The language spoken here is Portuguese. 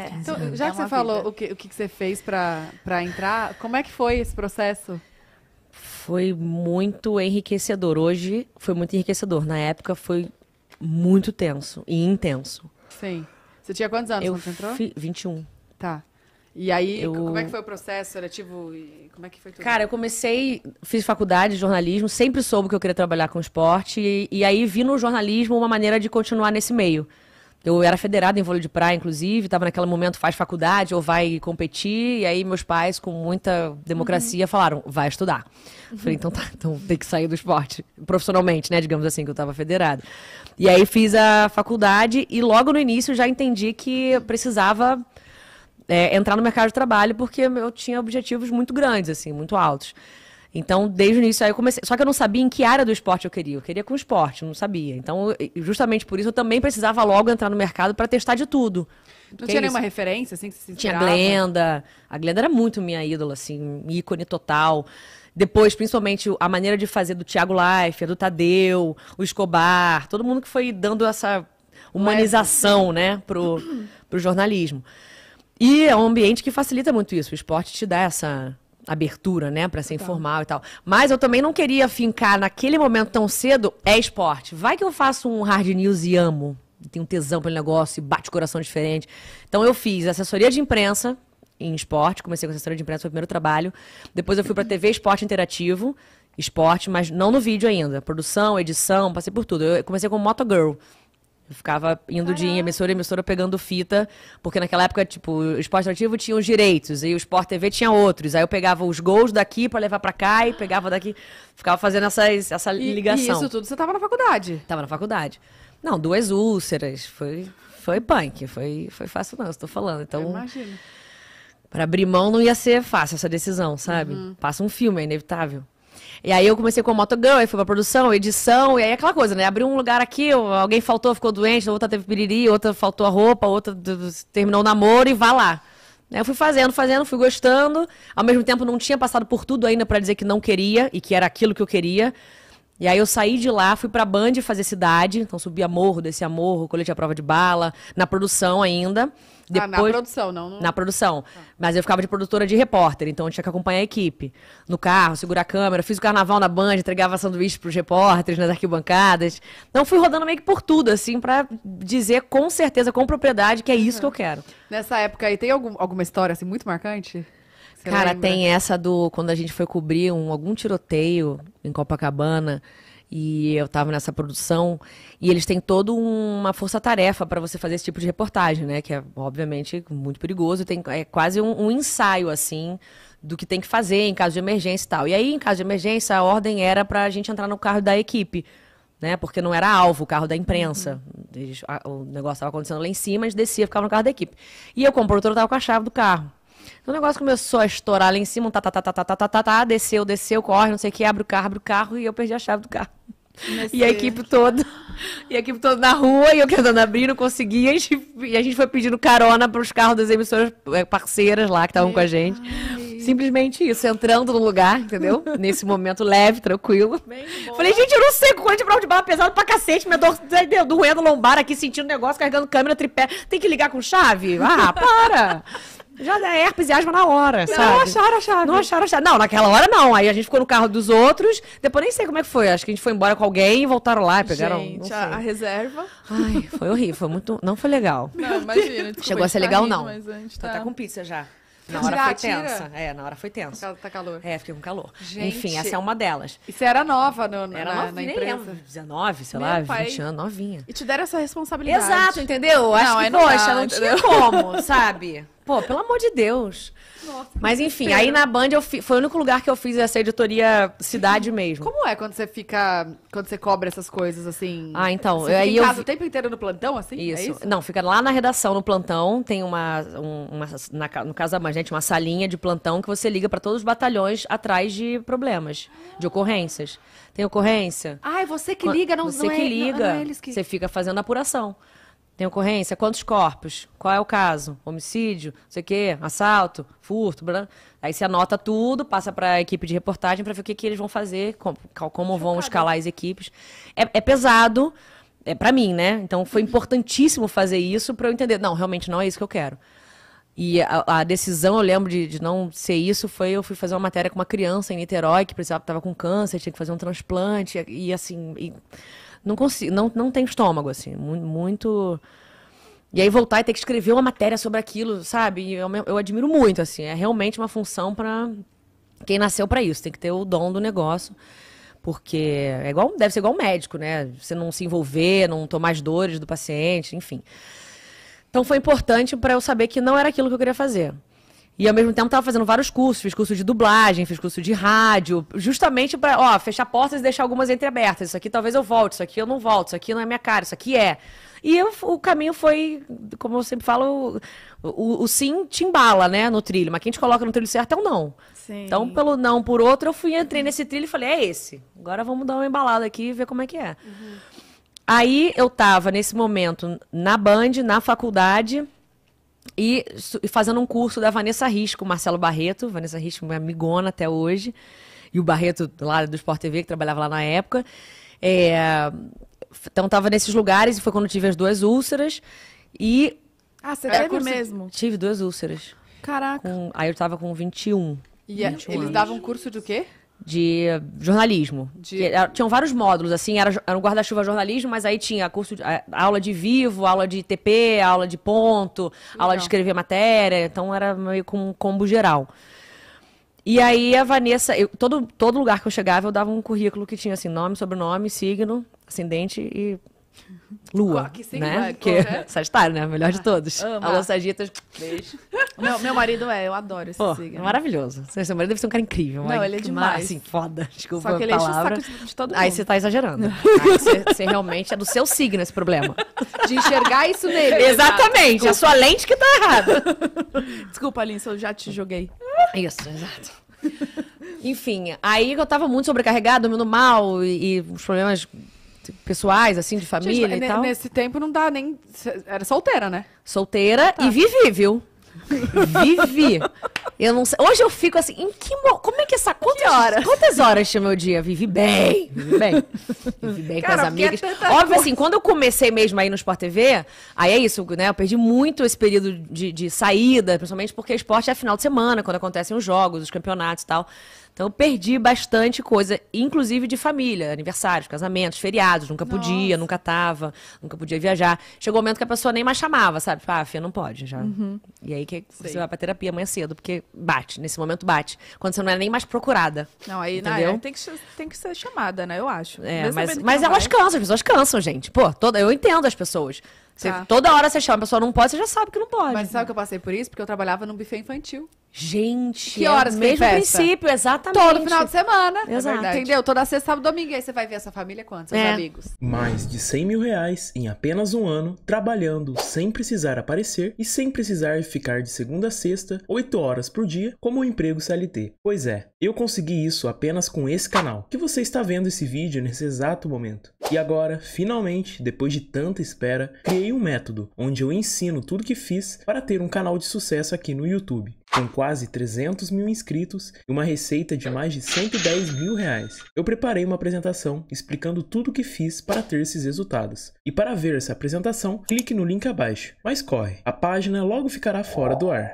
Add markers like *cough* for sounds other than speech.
É. Então, já é que você falou o, que, o que você fez para entrar, como é que foi esse processo? Foi muito enriquecedor. Hoje foi muito enriquecedor. Na época foi muito tenso e intenso. Sim. Você tinha quantos anos eu quando você entrou? Fi... 21. Tá. E aí, eu... como é que foi o processo seletivo? Como é que foi tudo? Cara, eu comecei, fiz faculdade de jornalismo, sempre soube que eu queria trabalhar com esporte. E, e aí vi no jornalismo uma maneira de continuar nesse meio. Eu era federada em vôlei de praia, inclusive, estava naquele momento, faz faculdade ou vai competir. E aí meus pais, com muita democracia, uhum. falaram, vai estudar. Uhum. Falei, então tá, então tem que sair do esporte. Profissionalmente, né? Digamos assim, que eu estava federada. E aí fiz a faculdade e logo no início já entendi que precisava é, entrar no mercado de trabalho, porque eu tinha objetivos muito grandes, assim, muito altos. Então, desde o início aí eu comecei. Só que eu não sabia em que área do esporte eu queria. Eu queria com esporte, não sabia. Então, justamente por isso, eu também precisava logo entrar no mercado para testar de tudo. Não que tinha é nenhuma referência, assim, que se Tinha a Glenda. A Glenda era muito minha ídola, assim, ícone total. Depois, principalmente, a maneira de fazer do Tiago Life, do Tadeu, o Escobar, todo mundo que foi dando essa humanização, Mas... né, pro, pro jornalismo. E é um ambiente que facilita muito isso. O esporte te dá essa abertura, né, para ser tá. informal e tal. Mas eu também não queria fincar naquele momento tão cedo é esporte. Vai que eu faço um hard news e amo, tenho tesão pelo negócio e bate o coração diferente. Então eu fiz assessoria de imprensa em esporte, comecei com assessoria de imprensa, foi o primeiro trabalho. Depois eu fui para TV Esporte Interativo, esporte, mas não no vídeo ainda. Produção, edição, passei por tudo. Eu comecei com Moto Girl. Eu ficava indo Caraca. de emissora em emissora pegando fita, porque naquela época, tipo, o esporte ativo tinha os direitos e o Sport TV tinha outros. Aí eu pegava os gols daqui para levar para cá e pegava daqui. Ficava fazendo essas, essa e, ligação. E isso tudo você tava na faculdade? Tava na faculdade. Não, duas úlceras. Foi, foi punk. Foi, foi fácil, não, estou falando. Então, eu imagino. Pra abrir mão não ia ser fácil essa decisão, sabe? Uhum. Passa um filme, é inevitável. E aí eu comecei com o Motogão, aí fui pra produção, edição, e aí aquela coisa, né? Abriu um lugar aqui, alguém faltou, ficou doente, outra teve piriri, outra faltou a roupa, outra terminou o namoro e vá lá. Né, eu fui fazendo, fazendo, fui gostando. Ao mesmo tempo, não tinha passado por tudo ainda para dizer que não queria e que era aquilo que eu queria. E aí eu saí de lá, fui pra Band fazer cidade. Então subia morro, descia morro, colete a prova de bala, na produção ainda. Depois, ah, na produção, não? No... Na produção. Ah. Mas eu ficava de produtora de repórter, então eu tinha que acompanhar a equipe. No carro, segurar a câmera, fiz o carnaval na Band, entregava sanduíche pros repórteres nas arquibancadas. Então fui rodando meio que por tudo, assim, para dizer com certeza, com propriedade, que é isso uhum. que eu quero. Nessa época aí, tem algum, alguma história, assim, muito marcante? Você Cara, lembra? tem essa do quando a gente foi cobrir um, algum tiroteio em Copacabana e eu estava nessa produção e eles têm toda uma força-tarefa para você fazer esse tipo de reportagem, né? Que é obviamente muito perigoso, tem é quase um, um, ensaio assim do que tem que fazer em caso de emergência e tal. E aí, em caso de emergência, a ordem era para a gente entrar no carro da equipe, né? Porque não era alvo o carro da imprensa. Eles, a, o negócio estava acontecendo lá em cima, a gente descia, e ficava no carro da equipe. E eu, como produtora, estava com a chave do carro. Então, é o negócio começou a estourar ali em cima, um tá, tá, tá, tá, tá, tá, tá, tá, tá, desceu, desceu, corre, não sei o que, abre o carro, abre o carro e eu perdi a chave do carro. Comecei. E a equipe toda, e a equipe toda na rua, e eu tentando abrir, não conseguia, e a gente, e a gente foi pedindo carona para os carros das emissoras eh, parceiras lá que estavam com a gente. Ai. Simplesmente isso, entrando no lugar, entendeu? *laughs* Nesse momento leve, tranquilo. Falei, gente, eu não sei com de de bala pesado pra cacete, minha dor tá doendo lombar aqui, sentindo negócio, carregando câmera, tripé. Tem que ligar com chave? Ah, para! *laughs* Já é herpes e asma na hora, não, sabe? Não acharam acharam. Não acharam Não, naquela hora não. Aí a gente ficou no carro dos outros. Depois nem sei como é que foi. Acho que a gente foi embora com alguém e voltaram lá e pegaram. Gente, a, reserva. Ai, foi horrível. Foi muito. Não foi legal. Não, imagina. Chegou a ser tá legal, rindo, não. Mas tá. com pizza já. Na hora foi tensa. É, na hora foi tensa. Tá, tá calor. É, fiquei com calor. Gente, Enfim, essa é uma delas. E você era nova no, no, era na, nova, na né? empresa? 19, sei Meu lá, pai. 20 anos, novinha. E te deram essa responsabilidade. Exato, entendeu? Não, Acho que, não poxa, não tinha como, sabe? *laughs* Pô, pelo amor de Deus. Nossa, Mas enfim, aí na Band eu fi, foi o único lugar que eu fiz essa editoria cidade mesmo. Como é quando você fica, quando você cobra essas coisas assim? Ah, então, você aí casa eu... o tempo inteiro no plantão assim? É isso. É isso. Não, fica lá na redação no plantão, tem uma, uma na, no caso da Band, gente, uma salinha de plantão que você liga para todos os batalhões atrás de problemas, de ocorrências. Tem ocorrência? Ah, é você que liga, não Você não que é, liga. Não, não é que... Você fica fazendo apuração. Tem ocorrência? Quantos corpos? Qual é o caso? Homicídio? Não sei o quê? Assalto? Furto? Blá. Aí você anota tudo, passa para a equipe de reportagem para ver o que, que eles vão fazer, como, como vão escalar as equipes. É, é pesado, é para mim, né? Então foi uhum. importantíssimo fazer isso para eu entender. Não, realmente não é isso que eu quero. E a, a decisão, eu lembro de, de, não ser isso, foi eu fui fazer uma matéria com uma criança em Niterói que precisava, estava com câncer, tinha que fazer um transplante e, e assim. E não consigo, não, não tem estômago, assim, muito. E aí voltar e ter que escrever uma matéria sobre aquilo, sabe? Eu, eu admiro muito, assim, é realmente uma função para quem nasceu para isso, tem que ter o dom do negócio. Porque é igual, deve ser igual um médico, né? Você não se envolver, não tomar as dores do paciente, enfim. Então foi importante para eu saber que não era aquilo que eu queria fazer. E ao mesmo tempo estava fazendo vários cursos, fiz curso de dublagem, fiz curso de rádio, justamente para, ó, fechar portas e deixar algumas entreabertas. Isso aqui talvez eu volte, isso aqui eu não volto, isso aqui não é minha cara, isso aqui é. E eu, o caminho foi, como eu sempre falo, o, o, o, sim te embala, né, no trilho, mas quem te coloca no trilho certo é o não. Sim. Então, pelo não por outro, eu fui, entrei nesse trilho e falei, é esse. Agora vamos dar uma embalada aqui e ver como é que é. Uhum. Aí eu estava nesse momento, na Band, na faculdade, e fazendo um curso da Vanessa Risco, Marcelo Barreto. Vanessa Risco, minha amigona até hoje. E o Barreto, lá do Sport TV, que trabalhava lá na época. É... Então, estava nesses lugares e foi quando tive as duas úlceras. E. Ah, você teve curso... mesmo? Tive duas úlceras. Caraca. Com... Aí eu estava com 21. E 21 é, eles anos. davam curso de quê? de jornalismo. De... Era, tinham vários módulos, assim, era, era um guarda-chuva jornalismo, mas aí tinha curso de, a, aula de vivo, aula de TP, aula de ponto, Legal. aula de escrever matéria, então era meio com um combo geral. E aí a Vanessa, eu, todo, todo lugar que eu chegava, eu dava um currículo que tinha assim, nome, sobrenome, signo, ascendente e lua, Qual, que signo né? É? é? *laughs* Sagitário, né? Melhor de ah, todos. Ama. Alô, Sagitas, beijo. *laughs* Meu, meu marido é, eu adoro esse oh, signo. Maravilhoso. Seu marido deve ser um cara incrível. Não, ele é demais. assim, foda. Desculpa Só que ele palavra. enche o saco de todo mundo. Aí você tá exagerando. *laughs* você, realmente é do seu signo esse problema. De enxergar isso nele. *laughs* Exatamente. É a sua lente que tá errada. *laughs* Desculpa, Alice, eu já te joguei. Isso, exato. Enfim, aí eu tava muito sobrecarregada, dormindo mal e, os problemas pessoais, assim, de família Gente, e tal. Nesse tempo não dá nem. Era solteira, né? Solteira tá. e vivi, viu? Vivi, eu não sei. Hoje eu fico assim, em que mo... como é que essa quantas horas? Quantas horas chama meu dia? Vivi bem, vivi bem, vivi bem Cara, com as é amigas. É Óbvio coisa. assim, quando eu comecei mesmo aí no Sport TV, aí é isso, né? Eu perdi muito esse período de, de saída, principalmente porque esporte é final de semana, quando acontecem os jogos, os campeonatos e tal. Então eu perdi bastante coisa, inclusive de família, aniversários, casamentos, feriados, nunca Nossa. podia, nunca tava, nunca podia viajar. Chegou o um momento que a pessoa nem mais chamava, sabe? Tipo, ah, Fia, não pode já. Uhum. E aí que Sei. você vai pra terapia amanhã cedo, porque bate, nesse momento bate. Quando você não é nem mais procurada. Não, aí na, tem, que, tem que ser chamada, né? Eu acho. É, mas mas elas vai. cansam, as pessoas cansam, gente. Pô, toda, eu entendo as pessoas. Você, tá. Toda hora você chama, a pessoa não pode, você já sabe que não pode. Mas sabe que eu passei por isso? Porque eu trabalhava num buffet infantil. Gente, que horas é o mesmo princípio, exatamente. Todo final de semana. Exato. É entendeu? Toda sexta, sábado, domingo. E aí você vai ver essa família quantos? Seus é. amigos. Mais de 100 mil reais em apenas um ano, trabalhando sem precisar aparecer e sem precisar ficar de segunda a sexta, 8 horas por dia, como um emprego CLT. Pois é, eu consegui isso apenas com esse canal, que você está vendo esse vídeo nesse exato momento. E agora, finalmente, depois de tanta espera, criei um método onde eu ensino tudo que fiz para ter um canal de sucesso aqui no YouTube com quase 300 mil inscritos e uma receita de mais de 110 mil reais. Eu preparei uma apresentação explicando tudo o que fiz para ter esses resultados. E para ver essa apresentação, clique no link abaixo. Mas corre, a página logo ficará fora do ar.